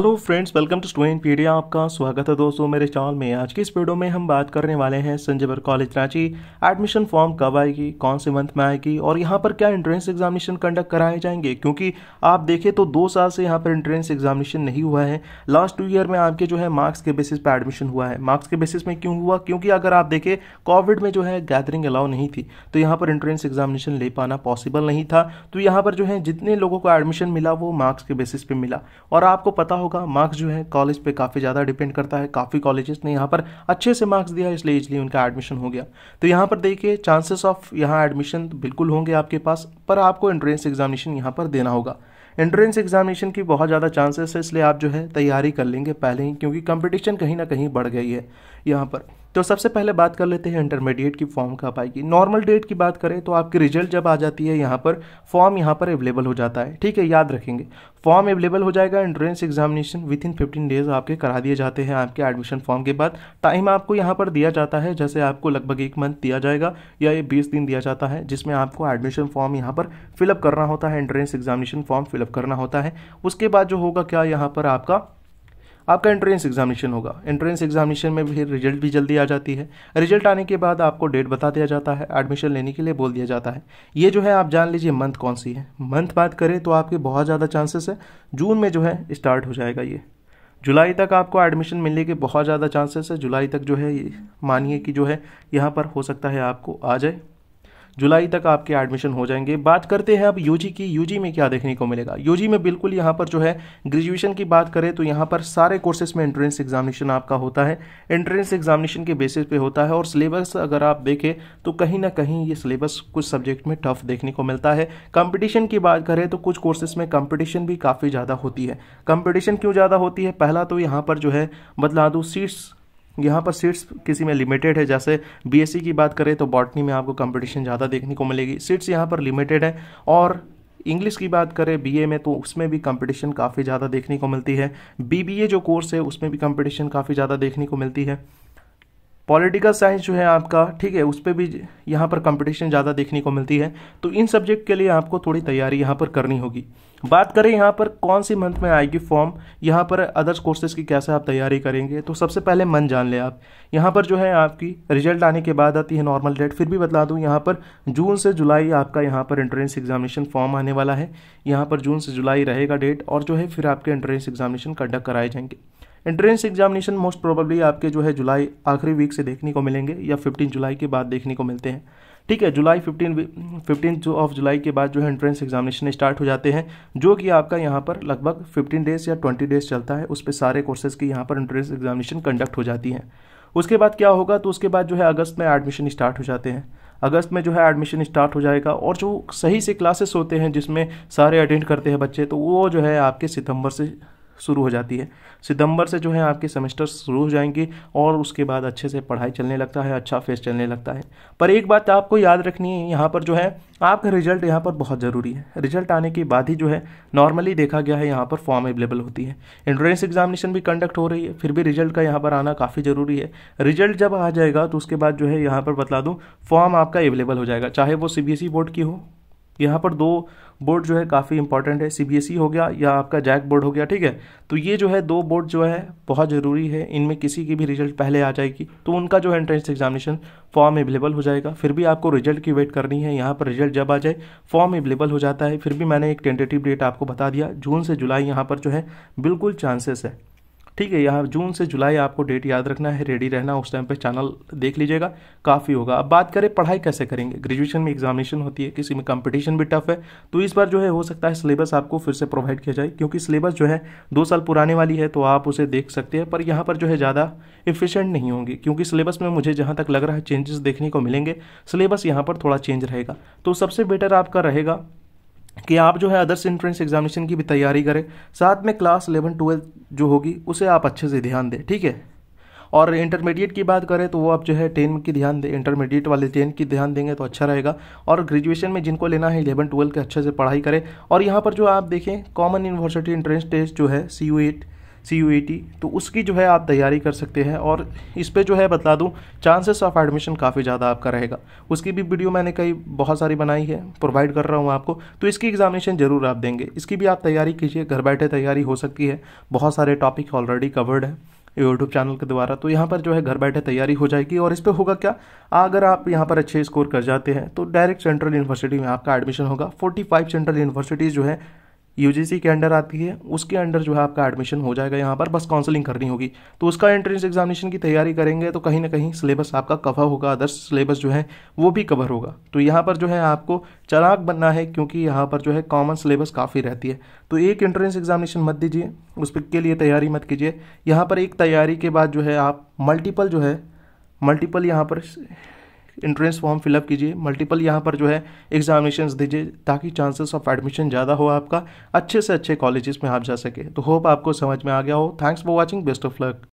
hello friends welcome to Studentpedia आपका स्वागत है दोस्तों मेरे चैनल में आज की इस वीडियो में हम बात करने वाले हैं संजयवर कॉलेज रांची एडमिशन फॉर्म कब आएगी कौन से मंथ में आएगी और यहाँ पर क्या एंट्रेंस एग्जामिनेशन कंडक्ट कराए जाएंगे क्योंकि आप देखें तो दो साल से यहाँ पर एंट्रेंस एग्जामिनेशन नहीं हुआ है लास्ट टू ईयर में आपके जो है मार्क्स के बेसिस पर एडमिशन हुआ है मार्क्स के बेसिस में क्यों हुआ क्योंकि अगर आप देखें कोविड में जो है गैदरिंग अलाउ नहीं थी तो यहाँ पर एंट्रेंस एग्जामिनेशन ले पाना पॉसिबल नहीं था तो यहाँ पर जो है जितने लोगों को एडमिशन मिला वो मार्क्स के बेसिस पर मिला और आपको पता होगा मार्क्स जो है कॉलेज पे काफ़ी ज़्यादा डिपेंड करता है काफ़ी कॉलेजेस ने यहाँ पर अच्छे से मार्क्स दिया इसलिए इसलिए उनका एडमिशन हो गया तो यहाँ पर देखिए चांसेस ऑफ यहाँ एडमिशन बिल्कुल होंगे आपके पास पर आपको एंट्रेंस एग्जामिनेशन यहाँ पर देना होगा एंट्रेंस एग्जामिनेशन की बहुत ज़्यादा चांसेस है इसलिए आप जो है तैयारी कर लेंगे पहले ही क्योंकि कंपटीशन कहीं ना कहीं बढ़ गई है यहाँ पर तो सबसे पहले बात कर लेते हैं इंटरमीडिएट की फॉर्म कब आएगी नॉर्मल डेट की बात करें तो आपके रिजल्ट जब आ जाती है यहाँ पर फॉर्म यहाँ पर अवेलेबल हो जाता है ठीक है याद रखेंगे फॉर्म अवेलेबल हो जाएगा entrance examination within fifteen days आपके करा दिए जाते हैं आपके एडमिशन फॉर्म के बाद टाइम आपको यहाँ पर दिया जाता है जैसे आपको लगभग एक मंथ दिया जाएगा या ये बीस दिन दिया जाता है जिसमें आपको एडमिशन फॉर्म यहाँ पर फिलअप करना होता है एंट्रेंस एग्जामिनेशन फॉर्म फिलअप करना होता है उसके बाद जो होगा क्या यहाँ पर आपका आपका एंट्रेंस एग्जामिनेशन होगा एंट्रेंस एग्जामिनेशन में फिर रिजल्ट भी जल्दी आ जाती है रिजल्ट आने के बाद आपको डेट बता दिया जाता है एडमिशन लेने के लिए बोल दिया जाता है ये जो है आप जान लीजिए मंथ कौन सी है मंथ बात करें तो आपके बहुत ज़्यादा चांसेस है जून में जो है स्टार्ट हो जाएगा ये जुलाई तक आपको एडमिशन मिलने के बहुत ज़्यादा चांसेस है जुलाई तक जो है ये मानिए कि जो है यहाँ पर हो सकता है आपको आ जाए जुलाई तक आपके एडमिशन हो जाएंगे बात करते हैं अब यूजी की यूजी में क्या देखने को मिलेगा यूजी में बिल्कुल यहाँ पर जो है ग्रेजुएशन की बात करें तो यहाँ पर सारे कोर्सेस में एंट्रेंस एग्जामिनेशन आपका होता है एंट्रेंस एग्जामिनेशन के बेसिस पे होता है और सिलेबस अगर आप देखें तो कहीं ना कहीं ये सिलेबस कुछ सब्जेक्ट में टफ देखने को मिलता है कंपटीशन की बात करें तो कुछ कोर्सेज में कंपटीशन भी काफ़ी ज़्यादा होती है कंपटीशन क्यों ज़्यादा होती है पहला तो यहाँ पर जो है बदला दूँ सीट्स यहाँ पर सीट्स किसी में लिमिटेड है जैसे बीएससी e की बात करें तो बॉटनी में आपको कंपटीशन ज़्यादा देखने को मिलेगी सीट्स यहाँ पर लिमिटेड है और इंग्लिश की बात करें बीए में तो उसमें भी कंपटीशन काफ़ी ज़्यादा देखने को मिलती है बीबीए जो कोर्स है उसमें भी कंपटीशन काफ़ी ज़्यादा देखने को मिलती है पॉलिटिकल साइंस जो है आपका ठीक है उस पर भी यहाँ पर कंपटीशन ज़्यादा देखने को मिलती है तो इन सब्जेक्ट के लिए आपको थोड़ी तैयारी यहाँ पर करनी होगी बात करें यहाँ पर कौन सी मंथ में आएगी फॉर्म यहाँ पर अदर्स कोर्सेज की कैसे आप तैयारी करेंगे तो सबसे पहले मन जान लें आप यहाँ पर जो है आपकी रिजल्ट आने के बाद आती है नॉर्मल डेट फिर भी बता दूँ यहाँ पर जून से जुलाई आपका यहाँ पर एंट्रेंस एग्जामिनेशन फॉर्म आने वाला है यहाँ पर जून से जुलाई रहेगा डेट और जो है फिर आपके एंट्रेंस एग्जामिनेशन कंडक्ट कराए जाएंगे एंट्रेंस एग्जामिनेशन मोस्ट प्रोबेबली आपके जो है जुलाई आखिरी वीक से देखने को मिलेंगे या फिफ्टीन जुलाई के बाद देखने को मिलते हैं ठीक है जुलाई फिफ्टीन फिफ्टीन जो ऑफ जुलाई के बाद जो है एंट्रेंस एग्जामिनेशन स्टार्ट हो जाते हैं जो कि आपका यहाँ पर लगभग फिफ्टीन डेज या ट्वेंटी डेज चलता है उस पर सारे कोर्सेज की यहाँ पर एंट्रेंस एग्जामिनेशन कंडक्ट हो जाती है उसके बाद क्या होगा तो उसके बाद जो है अगस्त में एडमिशन स्टार्ट हो जाते हैं अगस्त में जो है एडमिशन स्टार्ट हो जाएगा और जो सही से क्लासेस होते हैं जिसमें सारे अटेंड करते हैं बच्चे तो वो जो है आपके सितंबर से शुरू हो जाती है सितंबर से जो है आपके सेमेस्टर शुरू हो जाएंगे और उसके बाद अच्छे से पढ़ाई चलने लगता है अच्छा फेस चलने लगता है पर एक बात आपको याद रखनी है यहाँ पर जो है आपका रिजल्ट यहाँ पर बहुत ज़रूरी है रिजल्ट आने के बाद ही जो है नॉर्मली देखा गया है यहाँ पर फॉर्म अवेलेबल होती है एंट्रेंस एग्जामिनेशन भी कंडक्ट हो रही है फिर भी रिजल्ट का यहाँ पर आना काफ़ी ज़रूरी है रिजल्ट जब आ जाएगा तो उसके बाद जो है यहाँ पर बता दूँ फॉर्म आपका अवेलेबल हो जाएगा चाहे वो सी बोर्ड e की हो यहाँ पर दो बोर्ड जो है काफ़ी इंपॉर्टेंट है सीबीएसई e हो गया या आपका जैक बोर्ड हो गया ठीक है तो ये जो है दो बोर्ड जो है बहुत ज़रूरी है इनमें किसी की भी रिजल्ट पहले आ जाएगी तो उनका जो है एंट्रेंस एग्जामिनेशन फॉर्म अवेलेबल हो जाएगा फिर भी आपको रिजल्ट की वेट करनी है यहाँ पर रिजल्ट जब आ जाए फॉर्म अवेलेबल हो जाता है फिर भी मैंने एक टेंटेटिव डेट आपको बता दिया जून से जुलाई यहाँ पर जो है बिल्कुल चांसेस है ठीक है यहाँ जून से जुलाई आपको डेट याद रखना है रेडी रहना उस टाइम पे चैनल देख लीजिएगा काफ़ी होगा अब बात करें पढ़ाई कैसे करेंगे ग्रेजुएशन में एग्जामिनेशन होती है किसी में कंपटीशन भी टफ है तो इस बार जो है हो सकता है सिलेबस आपको फिर से प्रोवाइड किया जाए क्योंकि सिलेबस जो है दो साल पुराने वाली है तो आप उसे देख सकते हैं पर यहाँ पर जो है ज़्यादा इफिशेंट नहीं होंगी क्योंकि सिलेबस में मुझे जहाँ तक लग रहा है चेंजेस देखने को मिलेंगे सिलेबस यहाँ पर थोड़ा चेंज रहेगा तो सबसे बेटर आपका रहेगा कि आप जो है अदर्स एंट्रेंस एग्जामिनेशन की भी तैयारी करें साथ में क्लास इलेवन ट्वेल्थ जो होगी उसे आप अच्छे से ध्यान दें ठीक है और इंटरमीडिएट की बात करें तो वो आप जो है टेन की ध्यान दें इंटरमीडिएट वाले टेन की ध्यान देंगे तो अच्छा रहेगा और ग्रेजुएशन में जिनको लेना है इलेवन ट्वेल्व के अच्छे से पढ़ाई करें और यहाँ पर जो आप देखें कॉमन यूनिवर्सिटी इंट्रेंस टेस्ट जो है C U ET C U तो उसकी जो है आप तैयारी कर सकते हैं और इस पर जो है बता दूँ चांसेस ऑफ एडमिशन काफ़ी ज़्यादा आपका रहेगा उसकी भी वीडियो मैंने कई बहुत सारी बनाई है प्रोवाइड कर रहा हूँ आपको तो इसकी एग्जामिनेशन ज़रूर आप देंगे इसकी भी आप तैयारी कीजिए घर बैठे तैयारी हो सकती है बहुत सारे टॉपिक ऑलरेडी कवर्ड हैं यूट्यूब चैनल के द्वारा तो यहाँ पर जो है घर बैठे तैयारी हो जाएगी और इस पर होगा क्या अगर आप यहाँ पर अच्छे स्कोर कर जाते हैं तो डायरेक्ट सेंट्रल यूनिवर्सिटी में आपका एडमिशन होगा 45 सेंट्रल यूनिवर्सिटीज़ जो है यूजीसी के अंडर आती है उसके अंडर जो है आपका एडमिशन हो जाएगा यहाँ पर बस काउंसलिंग करनी होगी तो उसका एंट्रेंस एग्जामिनेशन की तैयारी करेंगे तो कहीं ना कहीं सिलेबस आपका कवर होगा अदर सिलेबस जो है वो भी कवर होगा तो यहाँ पर जो है आपको चराग बनना है क्योंकि यहाँ पर जो है कॉमन सिलेबस काफ़ी रहती है तो एक एंट्रेंस एग्जामिनेशन मत दीजिए उस पर के लिए तैयारी मत कीजिए यहाँ पर एक तैयारी के बाद जो है आप मल्टीपल जो है मल्टीपल यहाँ पर इंट्रेंस फॉर्म फिलअप कीजिए मल्टीपल यहाँ पर जो है एग्जामिनेशन दीजिए ताकि चांसेस ऑफ एडमिशन ज़्यादा हो आपका अच्छे से अच्छे कॉलेजेस में आप जा सके तो होप आपको समझ में आ गया हो thanks for watching best of luck